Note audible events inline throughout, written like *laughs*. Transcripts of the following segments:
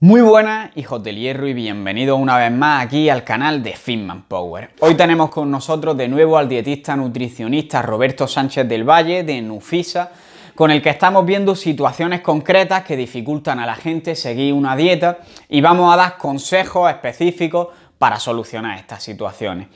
Muy buenas, hijos del hierro, y bienvenidos una vez más aquí al canal de Fitman Power. Hoy tenemos con nosotros de nuevo al dietista nutricionista Roberto Sánchez del Valle de Nufisa, con el que estamos viendo situaciones concretas que dificultan a la gente seguir una dieta y vamos a dar consejos específicos para solucionar estas situaciones.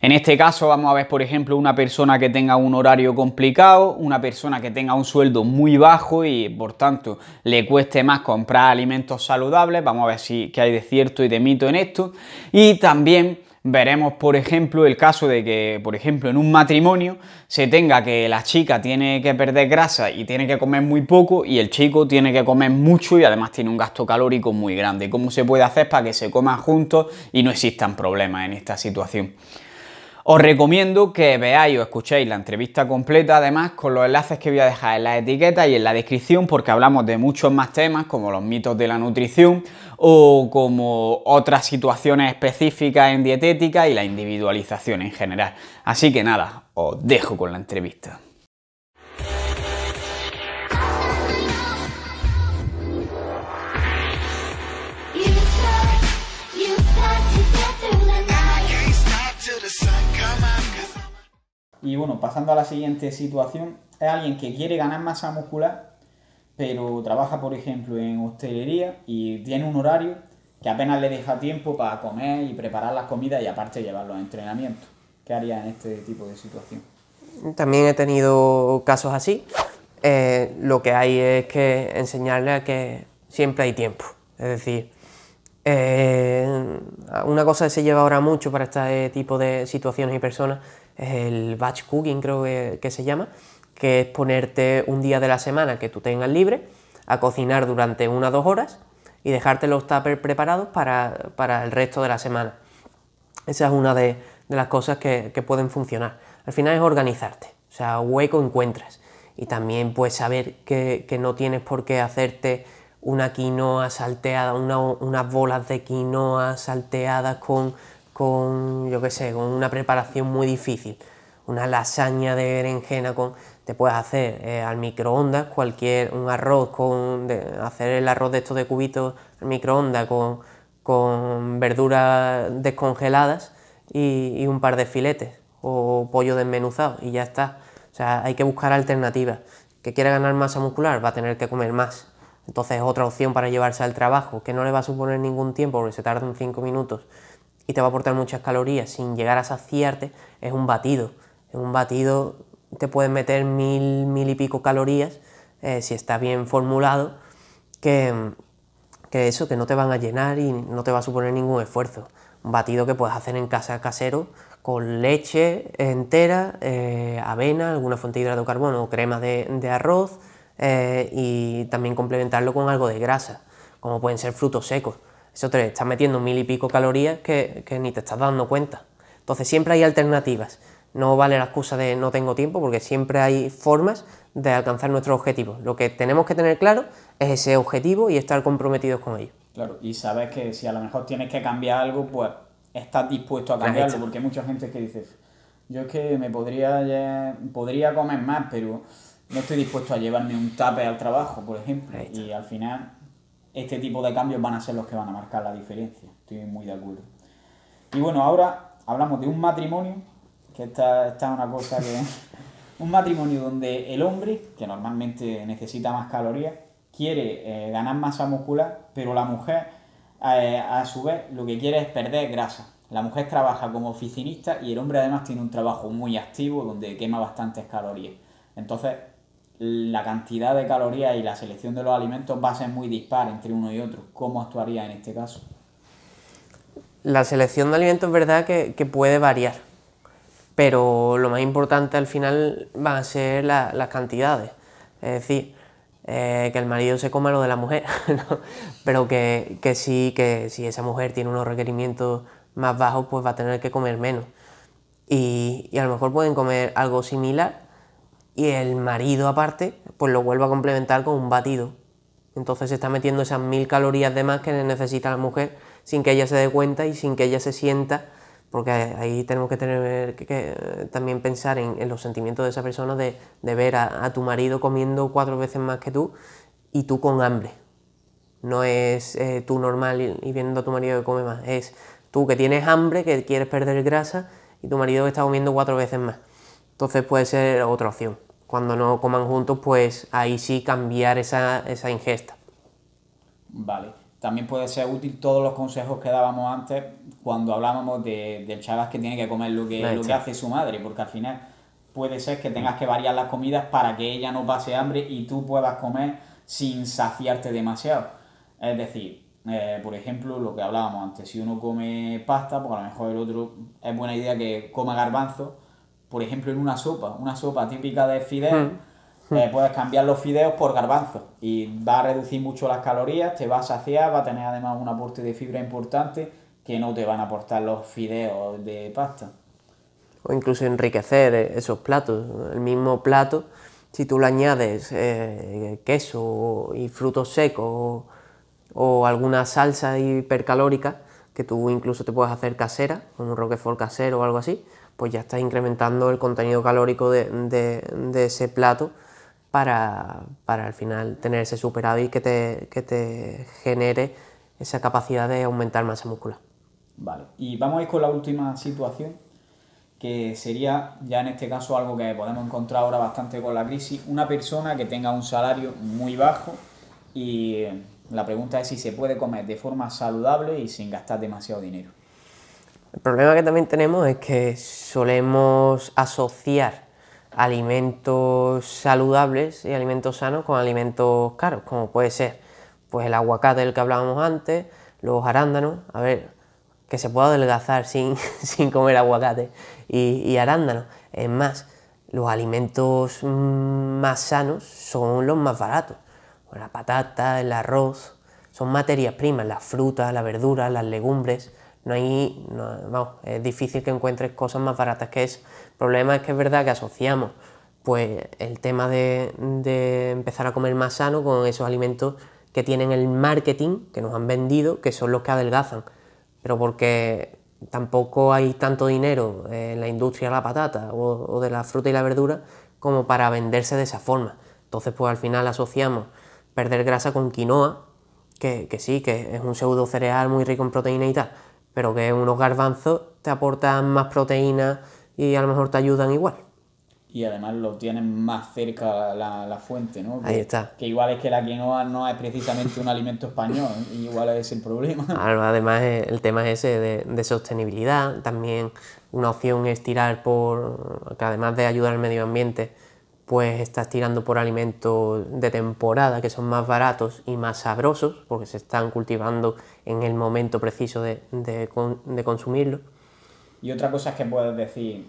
En este caso vamos a ver, por ejemplo, una persona que tenga un horario complicado, una persona que tenga un sueldo muy bajo y por tanto le cueste más comprar alimentos saludables, vamos a ver si qué hay de cierto y de mito en esto, y también Veremos, por ejemplo, el caso de que, por ejemplo, en un matrimonio se tenga que la chica tiene que perder grasa y tiene que comer muy poco y el chico tiene que comer mucho y además tiene un gasto calórico muy grande. ¿Cómo se puede hacer para que se coman juntos y no existan problemas en esta situación? Os recomiendo que veáis o escuchéis la entrevista completa, además con los enlaces que voy a dejar en la etiqueta y en la descripción, porque hablamos de muchos más temas, como los mitos de la nutrición o como otras situaciones específicas en dietética y la individualización en general. Así que nada, os dejo con la entrevista. Y bueno, pasando a la siguiente situación, es alguien que quiere ganar masa muscular, pero trabaja, por ejemplo, en hostelería y tiene un horario que apenas le deja tiempo para comer y preparar las comidas y aparte llevar los entrenamientos. ¿Qué haría en este tipo de situación? También he tenido casos así. Eh, lo que hay es que enseñarle a que siempre hay tiempo. Es decir, eh, una cosa que se lleva ahora mucho para este tipo de situaciones y personas es el batch cooking creo que, se llama, que es ponerte un día de la semana que tú tengas libre a cocinar durante una o dos horas y dejarte los tuppers preparados para, el resto de la semana. Esa es una de, las cosas que, pueden funcionar. Al final es organizarte, o sea, hueco encuentras. Y también pues saber que, no tienes por qué hacerte una quinoa salteada, unas bolas de quinoa salteadas con con, yo qué sé, con una preparación muy difícil, una lasaña de berenjena con, te puedes hacer eh, al microondas cualquier, un arroz con, hacer el arroz de estos de cubitos al microondas con, con verduras descongeladas y, un par de filetes o pollo desmenuzado y ya está. O sea, hay que buscar alternativas. Que quiera ganar masa muscular va a tener que comer más. Entonces otra opción para llevarse al trabajo, que no le va a suponer ningún tiempo porque se tarda tardan 5 minutos y te va a aportar muchas calorías sin llegar a saciarte, es un batido. En un batido te puedes meter mil, mil y pico calorías, eh, si está bien formulado, que, que eso, que no te van a llenar y no te va a suponer ningún esfuerzo. Un batido que puedes hacer en casa casero con leche entera, eh, avena, alguna fuente de hidrocarbono o crema de, arroz eh, y también complementarlo con algo de grasa, como pueden ser frutos secos. Eso te estás metiendo mil y pico calorías que, ni te estás dando cuenta. Entonces siempre hay alternativas. No vale la excusa de no tengo tiempo porque siempre hay formas de alcanzar nuestro objetivo Lo que tenemos que tener claro es ese objetivo y estar comprometidos con ello. Claro, y sabes que si a lo mejor tienes que cambiar algo, pues estás dispuesto a cambiarlo, porque hay mucha gente que dice, yo es que me podría, podría comer más, pero no estoy dispuesto a llevarme un tape al trabajo, por ejemplo. Y al final este tipo de cambios van a ser los que van a marcar la diferencia. Estoy muy de acuerdo. Y bueno, ahora hablamos de un matrimonio, que esta, una cosa que... *laughs* un matrimonio donde el hombre, que normalmente necesita más calorías, quiere eh, ganar masa muscular, pero la mujer, eh, a su vez, lo que quiere es perder grasa. La mujer trabaja como oficinista y el hombre además tiene un trabajo muy activo donde quema bastantes calorías. Entonces, la cantidad de calorías y la selección de los alimentos va a ser muy dispar entre uno y otro. ¿Cómo actuaría en este caso? La selección de alimentos es verdad que, puede variar, pero lo más importante al final van a ser las cantidades. Es decir, eh, que el marido se coma lo de la mujer, *laughs* pero que, sí, que si esa mujer tiene unos requerimientos más bajos, pues va a tener que comer menos. y a lo mejor pueden comer algo similar, y el marido aparte, pues lo vuelve a complementar con un batido. Entonces se está metiendo esas mil calorías de más que necesita la mujer sin que ella se dé cuenta y sin que ella se sienta, porque ahí tenemos que tener que, eh, también pensar en, los sentimientos de esa persona de, de ver a, tu marido comiendo cuatro veces más que tú y tú con hambre. No es eh, tú normal y, y viendo a tu marido que come más, es tú que tienes hambre, que quieres perder grasa y tu marido que está comiendo cuatro veces más. Entonces puede ser otra opción. Cuando no coman juntos, pues ahí sí cambiar esa, ingesta. Vale. También puede ser útil todos los consejos que dábamos antes cuando hablábamos del chaval que tiene que comer lo que, lo que hace su madre, porque al final puede ser que tengas que variar las comidas para que ella no pase hambre y tú puedas comer sin saciarte demasiado. Es decir, eh, por ejemplo, lo que hablábamos antes, si uno come pasta, pues a lo mejor el otro es buena idea que coma garbanzo por ejemplo, en una sopa, una sopa típica de fideos, hmm. eh, hmm. puedes cambiar los fideos por garbanzos y va a reducir mucho las calorías, te va a saciar, va a tener además un aporte de fibra importante que no te van a aportar los fideos de pasta. O incluso enriquecer eh, esos platos, el mismo plato, si tú le añades eh, queso y frutos secos o, o, alguna salsa hipercalórica, que tú incluso te puedes hacer casera, con un roquefort casero o algo así, pues ya estás incrementando el contenido calórico de, ese plato para, al final tener ese superávit que te, que te genere esa capacidad de aumentar masa muscular. Vale, y vamos a ir con la última situación, que sería ya en este caso algo que podemos encontrar ahora bastante con la crisis, una persona que tenga un salario muy bajo y la pregunta es si se puede comer de forma saludable y sin gastar demasiado dinero. El problema que también tenemos es que solemos asociar alimentos saludables y alimentos sanos con alimentos caros, como puede ser pues el aguacate del que hablábamos antes, los arándanos, a ver, que se pueda adelgazar *laughs* sin, comer aguacate y, y arándanos. Es más, los alimentos mm, más sanos son los más baratos. Pues la patata, el arroz, son materias primas, las frutas, las verduras, las legumbres. No hay, vamos, es difícil que encuentres cosas más baratas que eso. El problema es que es verdad que asociamos pues, el tema de, empezar a comer más sano con esos alimentos que tienen el marketing que nos han vendido, que son los que adelgazan. Pero porque tampoco hay tanto dinero en la industria de la patata o, de la fruta y la verdura como para venderse de esa forma. Entonces, pues al final asociamos perder grasa con quinoa, que, que sí, que es un pseudo cereal muy rico en proteína y tal, pero que unos garbanzos te aportan más proteína y a lo mejor te ayudan igual. Y además lo tienen más cerca la, la fuente, ¿no? Ahí está. Que igual es que la quinoa no es precisamente un alimento español, *laughs* igual es el problema. Ah, además, el tema es ese de, de sostenibilidad. También una opción es tirar por, que además de ayudar al medio ambiente, pues estás tirando por alimentos de temporada que son más baratos y más sabrosos, porque se están cultivando en el momento preciso de, de, consumirlo. Y otra cosa es que puedes decir,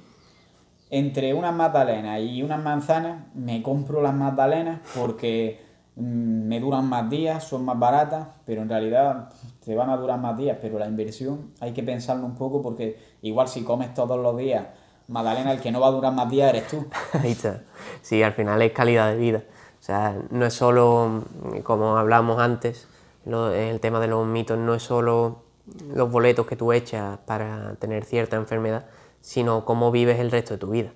entre unas magdalenas y unas manzanas, me compro las magdalenas porque mm, me duran más días, son más baratas, pero en realidad te van a durar más días, pero la inversión hay que pensarlo un poco porque igual si comes todos los días Madalena, el que no va a durar más días eres tú. *laughs* Ahí está. Sí, al final es calidad de vida. O sea, no es solo, mm, como hablábamos antes, el tema de los mitos, no es solo los boletos que tú echas para tener cierta enfermedad, sino cómo vives el resto de tu vida.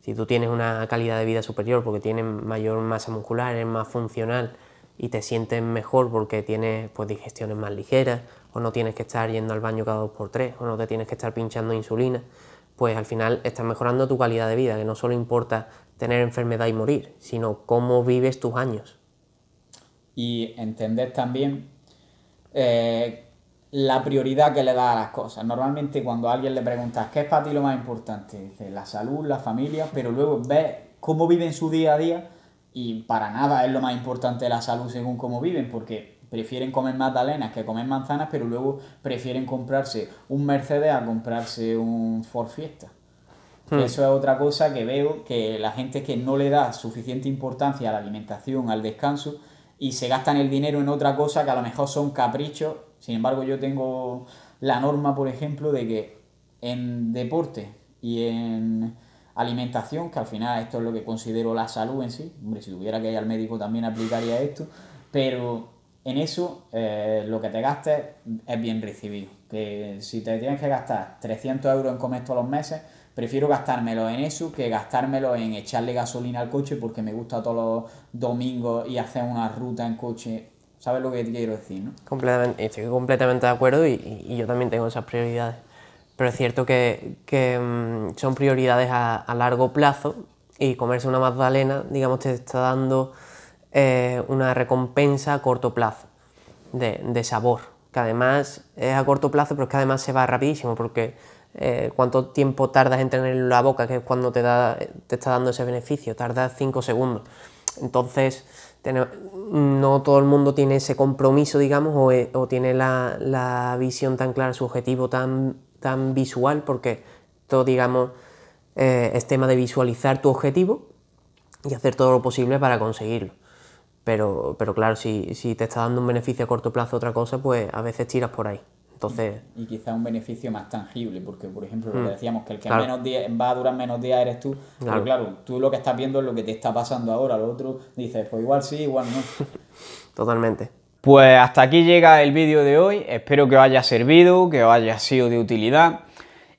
Si tú tienes una calidad de vida superior porque tienes mayor masa muscular, es más funcional y te sientes mejor porque tienes pues, digestiones más ligeras, o no tienes que estar yendo al baño cada dos por tres, o no te tienes que estar pinchando insulina, pues al final estás mejorando tu calidad de vida, que no solo importa tener enfermedad y morir, sino cómo vives tus años. Y entender también eh, la prioridad que le da a las cosas. Normalmente cuando alguien le preguntas qué es para ti lo más importante, dice la salud, la familia, pero luego ves cómo viven su día a día y para nada es lo más importante la salud según cómo viven, porque prefieren comer magdalenas que comer manzanas, pero luego prefieren comprarse un Mercedes a comprarse un Ford Fiesta. Hmm. Eso es otra cosa que veo que la gente que no le da suficiente importancia a la alimentación, al descanso, y se gastan el dinero en otra cosa que a lo mejor son caprichos. Sin embargo, yo tengo la norma, por ejemplo, de que en deporte y en alimentación, que al final esto es lo que considero la salud en sí, hombre, si tuviera que ir al médico también aplicaría esto, pero en eso eh, lo que te gastes es bien recibido. Que si te tienes que gastar 300 euros en comer todos los meses, prefiero gastármelo en eso que gastármelo en echarle gasolina al coche porque me gusta todos los domingos y hacer una ruta en coche. ¿Sabes lo que te quiero decir? Completamente, estoy completamente de acuerdo y, yo también tengo esas prioridades. Pero es cierto que, mm, son prioridades a, a largo plazo y comerse una magdalena, digamos, te está dando eh, una recompensa a corto plazo de, sabor, que además es a corto plazo, pero es que además se va rapidísimo, porque eh, cuánto tiempo tardas en tener en la boca, que es cuando te, da, te está dando ese beneficio, tarda 5 segundos. Entonces, no todo el mundo tiene ese compromiso, digamos, o, eh, tiene la, visión tan clara, su objetivo tan, tan visual, porque todo, digamos, es tema de visualizar tu objetivo y hacer todo lo posible para conseguirlo. Pero, pero claro, si, si te está dando un beneficio a corto plazo otra cosa, pues a veces tiras por ahí. Entonces... Y quizás un beneficio más tangible, porque por ejemplo, lo que mm. decíamos, que el que menos va a durar menos días eres tú, pero claro, tú lo que estás viendo es lo que te está pasando ahora, lo otro dices, pues igual sí, igual no. *laughs* Totalmente. Pues hasta aquí llega el vídeo de hoy, espero que os haya servido, que os haya sido de utilidad.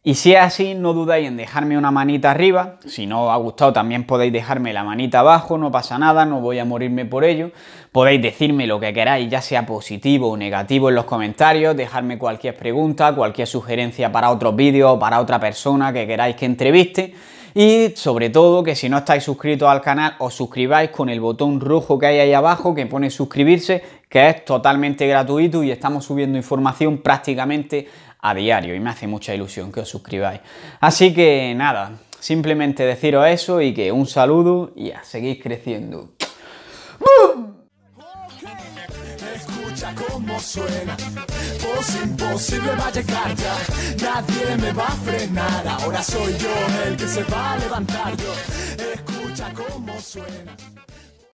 Y si es así, no dudáis en dejarme una manita arriba. Si no os ha gustado, también podéis dejarme la manita abajo, no pasa nada, no voy a morirme por ello. Podéis decirme lo que queráis, ya sea positivo o negativo en los comentarios, dejarme cualquier pregunta, cualquier sugerencia para otros vídeos o para otra persona que queráis que entreviste. Y sobre todo que si no estáis suscritos al canal os suscribáis con el botón rojo que hay ahí abajo que pone suscribirse, que es totalmente gratuito y estamos subiendo información prácticamente a diario y me hace mucha ilusión que os suscribáis. Así que nada, simplemente deciros eso y que un saludo y a seguir creciendo. Escucha cómo suena, pues imposible va a llegar ya, nadie me va a frenar, ahora soy yo el que se va a levantar yo, escucha cómo suena.